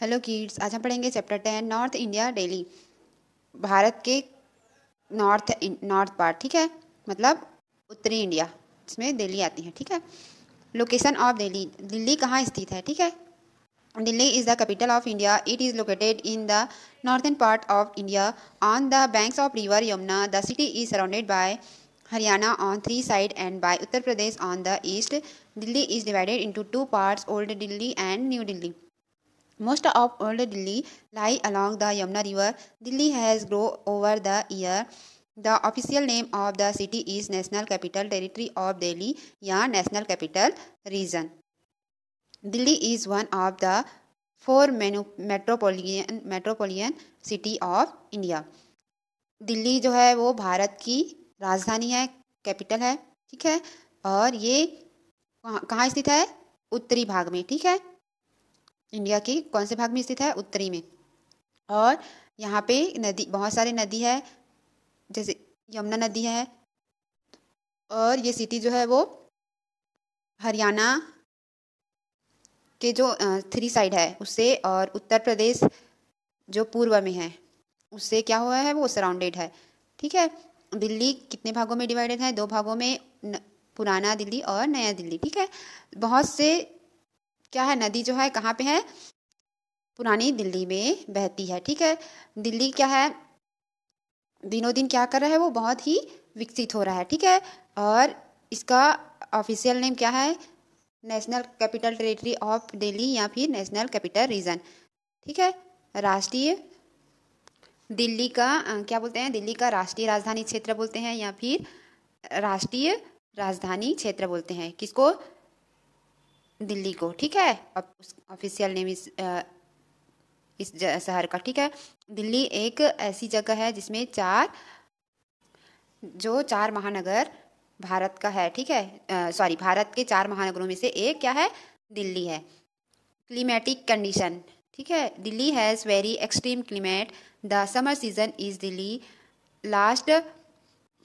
Hello kids आज हम पढ़ेंगे chapter ten north India Delhi Bharat के नॉर्थ नॉर्थ पार्ट ठीक है मतलब उत्तरी इंडिया इसमें दिल्ली आती है ठीक है लोकेशन ऑफ दिल्ली दिल्ली कहाँ स्थित है ठीक है Delhi is the capital of India it is located in the northern part of India on the banks of river Yamuna the city is surrounded by Haryana on three side and by Uttar Pradesh on the east Delhi is divided into two parts old Delhi and new Delhi Most of old Delhi lie along the Yamuna River. Delhi has grown over the year. The official name of the city is National Capital Territory of Delhi या National Capital Region. Delhi is one of the four metropolitan metropolitan city of India. delhi jo hai wo bharat ki rajdhani hai capital hai theek hai aur ye कहाँ स्थित है उत्तरी भाग में ठीक है India की कौन से भाग में स्थित है उत्तरी में और यहाँ पे नदी बहुत सारे नदी है जैसे यमुना नदी है और ये सिटी जो है वो हरियाणा के जो थ्री साइड है उससे और उत्तर प्रदेश जो पूर्व में है उससे क्या हुआ है वो सराउंडेड है ठीक है दिल्ली कितने भागों में डिवाइडेड है दो भागों में पुराना दिल्ली और नया दिल्ली ठीक है बहुत से क्या है नदी जो है कहाँ पे है पुरानी दिल्ली में बहती है ठीक है दिल्ली क्या है दिनों दिन क्या कर रहा है वो बहुत ही विकसित हो रहा है ठीक है और इसका ऑफिशियल नेम क्या है national capital territory of Delhi या फिर नेशनल कैपिटल रीजन ठीक है राष्ट्रीय दिल्ली का क्या बोलते हैं दिल्ली का राष्ट्रीय राजधानी क्षेत्र बोलते हैं या फिर राष्ट्रीय राजधानी क्षेत्र बोलते हैं किसको दिल्ली को ठीक है अब ऑफिशियल नेम इस इस शहर का ठीक है दिल्ली एक ऐसी जगह है जिसमें चार जो चार महानगर भारत का है ठीक है सॉरी भारत के चार महानगरों में से एक क्या है दिल्ली है क्लीमेटिक कंडीशन ठीक है Delhi has very extreme climate the summer season is Delhi last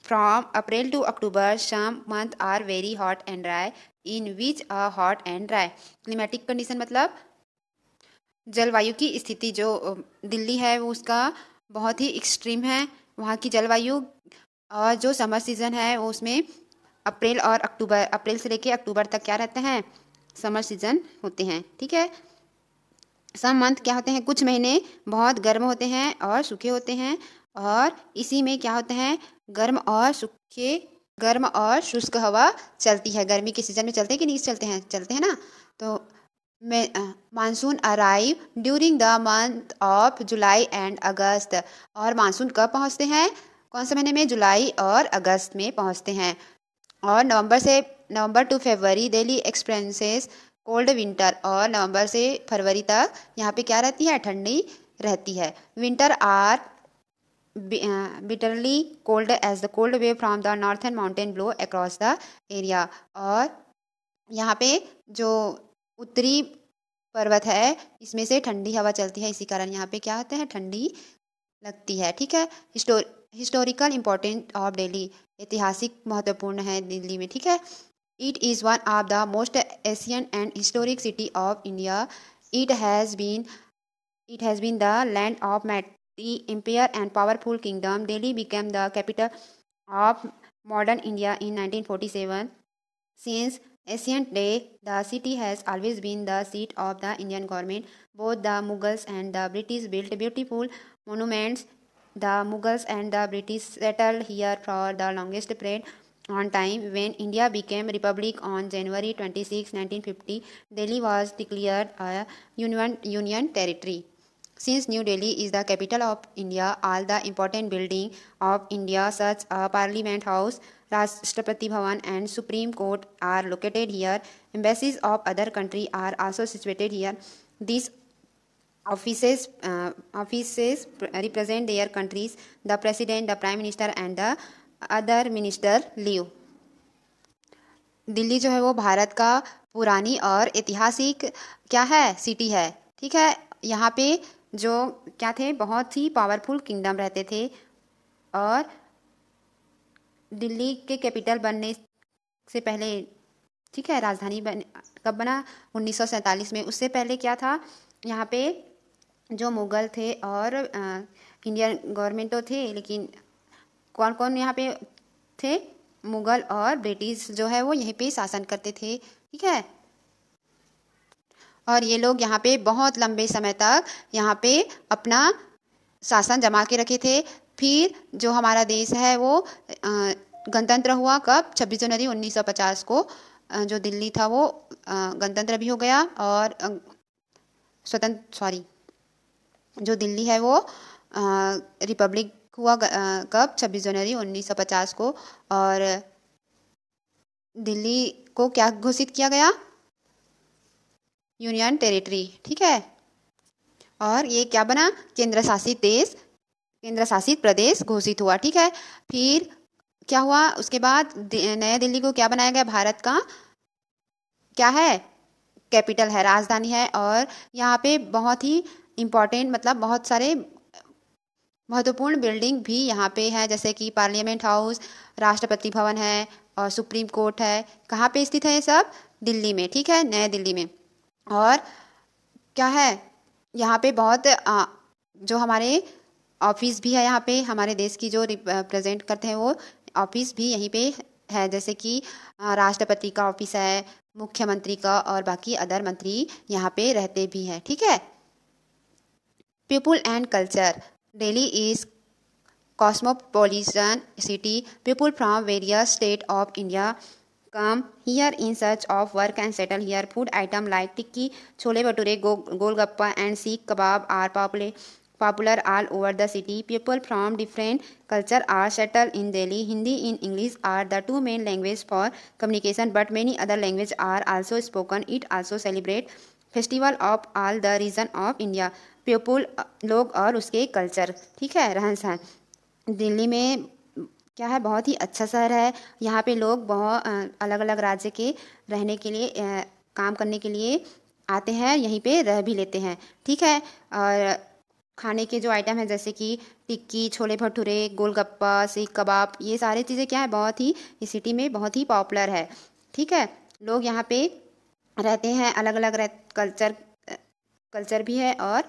from April to October some month are very hot and dry in which a hot and dry climatic condition मतलब जलवायु की स्थिति जो दिल्ली है वो उसका बहुत ही एक्सट्रीम है वहाँ की जलवायु और जो समर सीज़न है वो उसमें अप्रैल और अक्टूबर अप्रैल से लेके अक्टूबर तक क्या रहते हैं समर सीज़न होते हैं ठीक है सम मंथ क्या होते हैं कुछ महीने बहुत गर्म होते हैं और सूखे होते हैं और इसी में क्या होते हैं गर्म और सूखे गर्म और शुष्क हवा चलती है गर्मी के सीज़न में चलते हैं कि नहीं चलते हैं चलते हैं ना तो monsoon arrive during the month of July and August और मानसून कब पहुंचते हैं कौन से महीने में जुलाई और अगस्त में पहुंचते हैं और नवंबर से November to February Delhi experiences cold winter और नवंबर से फरवरी तक यहाँ पे क्या रहती है ठंडी रहती है winter are Uh, bitterly cold as the cold wave from the northern mountain blow across the area और यहाँ पे जो उत्तरी पर्वत है इसमें से ठंडी हवा चलती है इसी कारण यहाँ पे क्या होते हैं ठंडी लगती है ठीक है histo historical important of Delhi ऐतिहासिक महत्वपूर्ण है दिल्ली में ठीक है it is one of the most Asian and historic city of India it has been it has been the land of mat the empire and powerful kingdom, Delhi became the capital of modern India in 1947. Since ancient day, the city has always been the seat of the Indian government. Both the Mughals and the British built beautiful monuments. The Mughals and the British settled here for the longest period on time when India became republic on January 26, 1950. Delhi was declared a union, union territory. Since New Delhi is the capital of India, all the important building of India such as Parliament House, Rashtrapati Bhavan and Supreme Court are located here. Embassies of other country are also situated here. These offices uh, offices represent their countries. The President, the Prime Minister and the other minister live Delhi जो है वो भारत का पुरानी और ऐतिहासिक क्या है city है ठीक है यहाँ पे जो क्या थे बहुत ही पावरफुल किंगडम रहते थे और दिल्ली के कैपिटल बनने से पहले ठीक है राजधानी बन कब बना उन्नीस में उससे पहले क्या था यहाँ पे जो मुग़ल थे और आ, इंडियन गवर्नमेंट तो थे लेकिन कौन कौन यहाँ पे थे मुग़ल और ब्रिटिश जो है वो यहीं पे शासन करते थे ठीक है और ये लोग यहाँ पे बहुत लंबे समय तक यहाँ पे अपना शासन जमा के रखे थे फिर जो हमारा देश है वो गणतंत्र हुआ कब 26 जनवरी 1950 को जो दिल्ली था वो गणतंत्र भी हो गया और स्वतंत्र सॉरी जो दिल्ली है वो रिपब्लिक हुआ कब 26 जनवरी 1950 को और दिल्ली को क्या घोषित किया गया यूनियन टेरिटरी ठीक है और ये क्या बना केंद्र शासित देश केंद्र शासित प्रदेश घोषित हुआ ठीक है फिर क्या हुआ उसके बाद नया दिल्ली को क्या बनाया गया भारत का क्या है कैपिटल है राजधानी है और यहाँ पे बहुत ही इम्पोर्टेंट मतलब बहुत सारे महत्वपूर्ण बिल्डिंग भी यहाँ पे है जैसे कि पार्लियामेंट हाउस राष्ट्रपति भवन है और सुप्रीम कोर्ट है कहाँ पे स्थित है ये सब दिल्ली में ठीक है नए दिल्ली में और क्या है यहाँ पे बहुत आ, जो हमारे ऑफिस भी है यहाँ पे हमारे देश की जो रिप्रेजेंट करते हैं वो ऑफिस भी यहीं पे है जैसे कि राष्ट्रपति का ऑफिस है मुख्यमंत्री का और बाकी अदर मंत्री यहाँ पे रहते भी हैं ठीक है people and culture Delhi is cosmopolitan city people from various state of India come here in search of work and settle here food item like tikki chole bhature gol golgappa and seekh kebab are popular popular all over the city people from different culture are settle in Delhi Hindi in English are the two main language for communication but many other language are also spoken it also celebrate festival of all the region of India people लोग और उसके culture ठीक है रहन सहन दिल्ली में क्या है बहुत ही अच्छा शहर है यहाँ पे लोग बहुत अलग अलग राज्य के रहने के लिए काम करने के लिए आते हैं यहीं पे रह भी लेते हैं ठीक है और खाने के जो आइटम है जैसे कि टिक्की छोले भटूरे गोलगप्पा सीख कबाब ये सारे चीज़ें क्या है बहुत ही इस सिटी में बहुत ही पॉपुलर है ठीक है लोग यहाँ पे रहते हैं अलग अलग रह, कल्चर कल्चर भी है और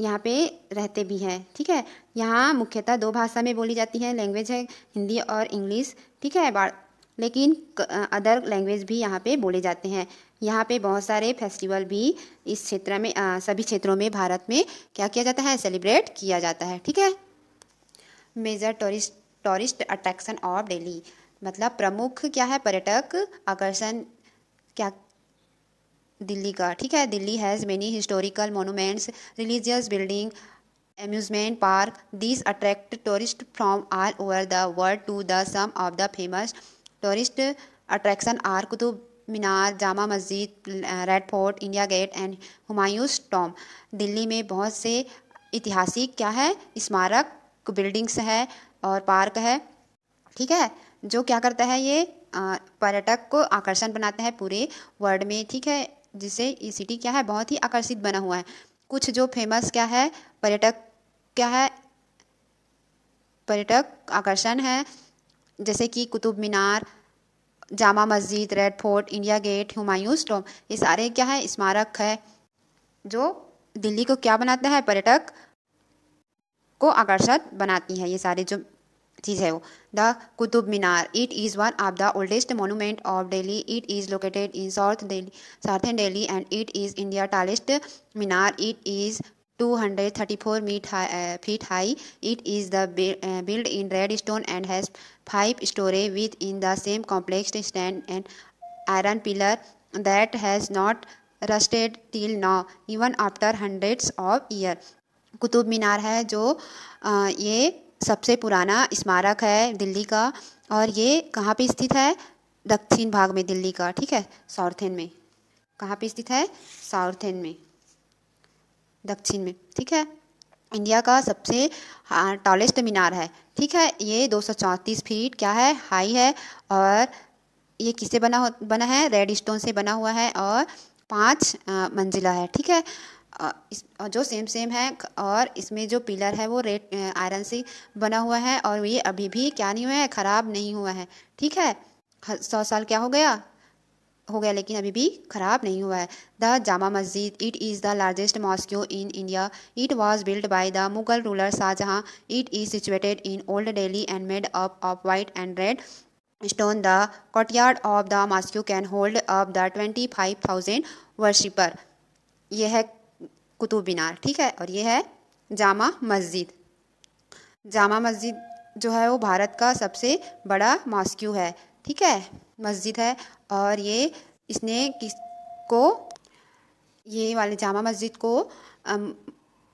यहाँ पे रहते भी हैं ठीक है यहाँ मुख्यतः दो भाषा में बोली जाती है लैंग्वेज है हिंदी और इंग्लिश ठीक है लेकिन अदर लैंग्वेज भी यहाँ पे बोले जाते हैं यहाँ पे बहुत सारे फेस्टिवल भी इस क्षेत्र में आ, सभी क्षेत्रों में भारत में क्या किया जाता है सेलिब्रेट किया जाता है ठीक है major tourist tourist attraction of Delhi मतलब प्रमुख क्या है पर्यटक आकर्षण क्या दिल्ली का ठीक है Delhi has many historical monuments religious building amusement park this attract tourist from all over the world to the some of the famous tourist attraction are Qutub Minar Jama Masjid Red Fort India Gate and Humayun's Tomb Delhi में बहुत से ऐतिहासिक क्या है स्मारक buildings है और park है ठीक है जो क्या करता है ये पर्यटक को आकर्षण बनाता है पूरे वर्ल्ड में ठीक है जिससे ये सिटी क्या है बहुत ही आकर्षित बना हुआ है कुछ जो फेमस क्या है पर्यटक क्या है पर्यटक आकर्षण है जैसे कि Qutub Minar Jama Masjid Red Fort India Gate Humayun Tomb ये सारे क्या है स्मारक है जो दिल्ली को क्या बनाता है पर्यटक को आकर्षक बनाती है ये सारे जो चीज़ है वो the Qutub Minar it is one of the oldest monument of Delhi it is located in south Delhi southern Delhi and it is India tallest minar it is two hundred thirty four meet feet high it is the build in red stone and has five storey with in the same complex stand and iron pillar that has not rusted till now even after hundreds of year Qutub Minar है जो आ, ये सबसे पुराना स्मारक है दिल्ली का और ये कहाँ पे स्थित है दक्षिण भाग में दिल्ली का ठीक है साउथेन में कहाँ पे स्थित है साउथेन में दक्षिण में ठीक है इंडिया का सबसे टॉलेस्ट हाँ, मीनार है ठीक है ये दो फीट क्या है हाई है और ये किससे बना हो बना है रेड स्टोन से बना हुआ है और पाँच मंजिला है ठीक है जो सेम सेम है और इसमें जो पिलर है वो रेड आयरन से बना हुआ है और ये अभी भी क्या नहीं हुआ है ख़राब नहीं हुआ है ठीक है सौ साल क्या हो गया हो गया लेकिन अभी भी ख़राब नहीं हुआ है the Jama Masjid it is the largest mosque in India it was built by the Mughal ruler Shahjahan it is situated in old Delhi and made up of white and red stone the courtyard of the mosque can hold up the twenty five thousand worshipper यह है कुतुब मीनार ठीक है और ये है जामा मस्जिद जामा मस्जिद जो है वो भारत का सबसे बड़ा मॉस्क्यू है ठीक है मस्जिद है और ये इसने किस को ये वाले जामा मस्जिद को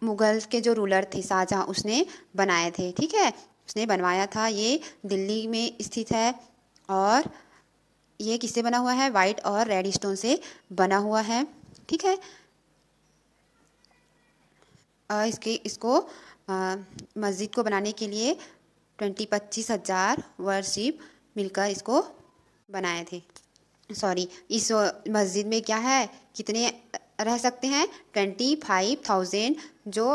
मुग़ल के जो रूलर थे शाहजहाँ उसने बनाए थे ठीक है उसने बनवाया था ये दिल्ली में स्थित है और ये किससे बना हुआ है वाइट और रेड स्टोन से बना हुआ है ठीक है इसके इसको मस्जिद को बनाने के लिए ट्वेंटी पच्चीस हज़ार वर्शिप मिलकर इसको बनाए थे सॉरी इस मस्जिद में क्या है कितने रह सकते हैं ट्वेंटी फाइव थाउजेंड जो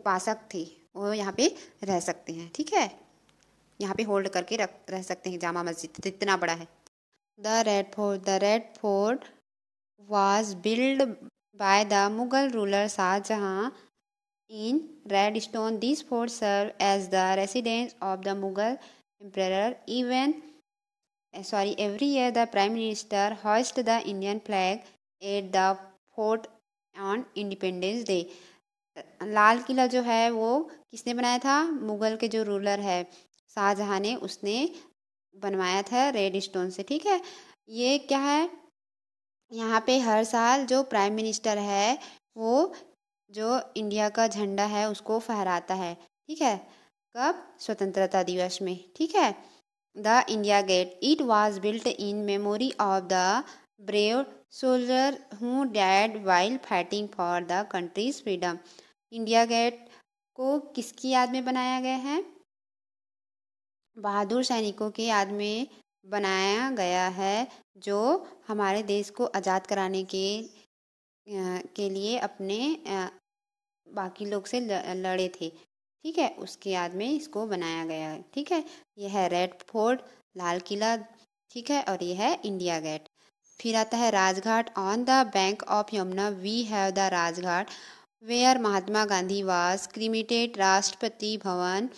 उपासक थे वो यहाँ पे रह सकते हैं ठीक है यहाँ पे होल्ड करके रख रह सकते हैं जामा मस्जिद तो इतना बड़ा है the Red Fort the Red Fort was build by the Mughal ruler Shahjahan In red stone, these forts served as the residence of the Mughal emperor. Even sorry, every year the prime minister hoist the Indian flag at the fort on Independence Day. Lal Qila जो है वो किसने बनाया था मुगल के जो ruler है शाहजहाँ ने उसने बनवाया था रेड स्टोन से ठीक है ये क्या है यहाँ पे हर साल जो प्राइम मिनिस्टर है वो जो इंडिया का झंडा है उसको फहराता है ठीक है कब स्वतंत्रता दिवस में ठीक है the India Gate it was built in memory of the brave soldier who died while fighting for the country's freedom India Gate को किसकी याद में बनाया गया है बहादुर सैनिकों की याद में बनाया गया है जो हमारे देश को आज़ाद कराने के के लिए अपने बाकी लोग से लड़े थे ठीक है उसके याद में इसको बनाया गया है ठीक है यह है रेड फोर्ट लाल किला ठीक है और यह है इंडिया गेट फिर आता है Rajghat on the bank of Yamuna we have the Rajghat where Mahatma Gandhi was cremated Rashtrapati Bhavan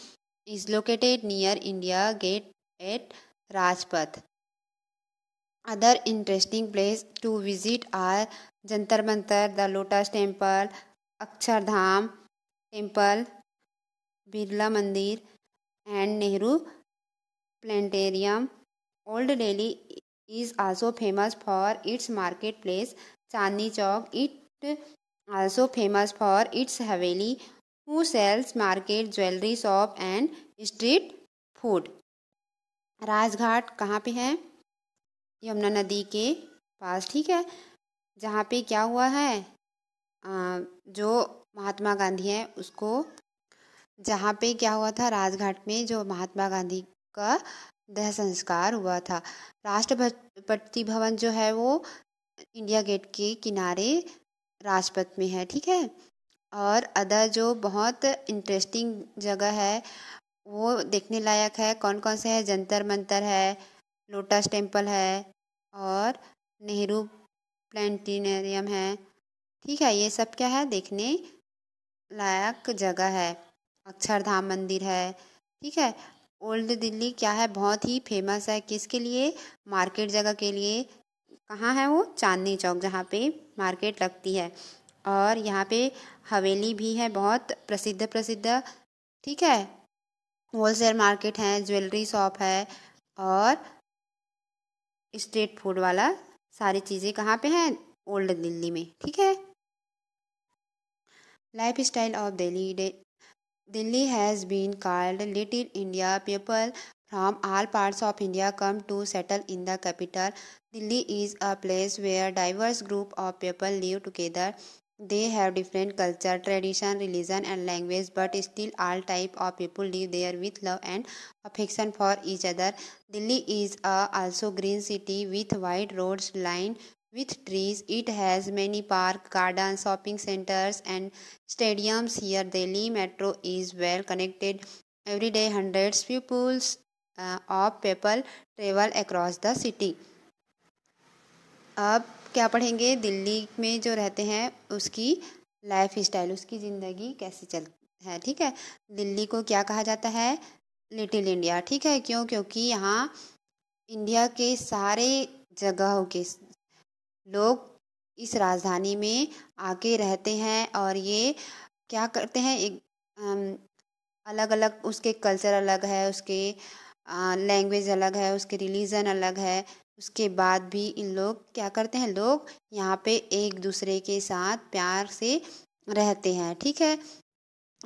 is located near India Gate at Rajpath other interesting place to visit are Jantar Mantar the Lotus Temple Akshardham temple Birla Mandir and Nehru planetarium old Delhi is also famous for its market place Chandni Chowk it also famous for its haveli who sells market jewellery shop and street food Rajghat कहाँ पे है यमुना नदी के पास ठीक है जहाँ पे क्या हुआ है जो महात्मा गांधी हैं उसको जहाँ पे क्या हुआ था राजघाट में जो महात्मा गांधी का दह संस्कार हुआ था राष्ट्रपति भवन जो है वो इंडिया गेट के किनारे राजपथ में है ठीक है और अदर जो बहुत इंटरेस्टिंग जगह है वो देखने लायक है कौन कौन से है जंतर मंतर है लोटस टेम्पल है और नेहरू प्लेटिनरियम है ठीक है ये सब क्या है देखने लायक जगह है अक्षरधाम मंदिर है ठीक है ओल्ड दिल्ली क्या है बहुत ही फेमस है किसके लिए मार्केट जगह के लिए कहाँ है वो चांदनी चौक जहाँ पे मार्केट लगती है और यहाँ पे हवेली भी है बहुत प्रसिद्ध प्रसिद्ध ठीक है होलसेल मार्केट है ज्वेलरी शॉप है और स्ट्रीट फूड वाला सारी चीज़ें कहाँ पे हैं ओल्ड दिल्ली में ठीक है lifestyle of Delhi. Delhi has been called Little India. People from all parts of India come to settle in the capital. Delhi is a place where diverse group of people live together. They have different culture, tradition, religion and language but still all type of people live there with love and affection for each other. Delhi is a uh, also green city with wide roads lined With trees, it has many park, gardens, shopping centers and stadiums here. Delhi metro is well connected. Every day hundreds pupils uh, of people travel across the city. अब क्या पढ़ेंगे दिल्ली में जो रहते हैं उसकी life style उसकी ज़िंदगी कैसी चलती है ठीक है दिल्ली को क्या कहा जाता है लिटिल इंडिया ठीक है क्यों क्योंकि यहाँ इंडिया के सारे जगहों के लोग इस राजधानी में आके रहते हैं और ये क्या करते हैं एक अलग अलग उसके कल्चर अलग है उसके लैंग्वेज अलग है उसके रिलीजन अलग है उसके बाद भी इन लोग क्या करते हैं लोग यहाँ पे एक दूसरे के साथ प्यार से रहते हैं ठीक है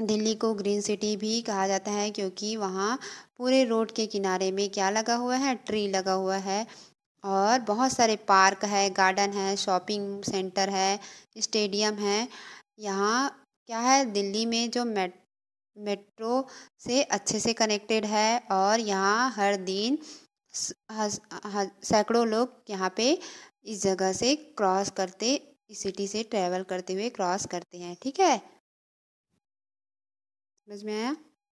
दिल्ली को ग्रीन सिटी भी कहा जाता है क्योंकि वहाँ पूरे रोड के किनारे में क्या लगा हुआ है ट्री लगा हुआ है और बहुत सारे पार्क है गार्डन है शॉपिंग सेंटर है स्टेडियम है यहाँ क्या है दिल्ली में जो मेट मेट्रो से अच्छे से कनेक्टेड है और यहाँ हर दिन सैकड़ों लोग यहाँ पे इस जगह से क्रॉस करते इस सिटी से ट्रैवल करते हुए क्रॉस करते हैं ठीक है समझ में आया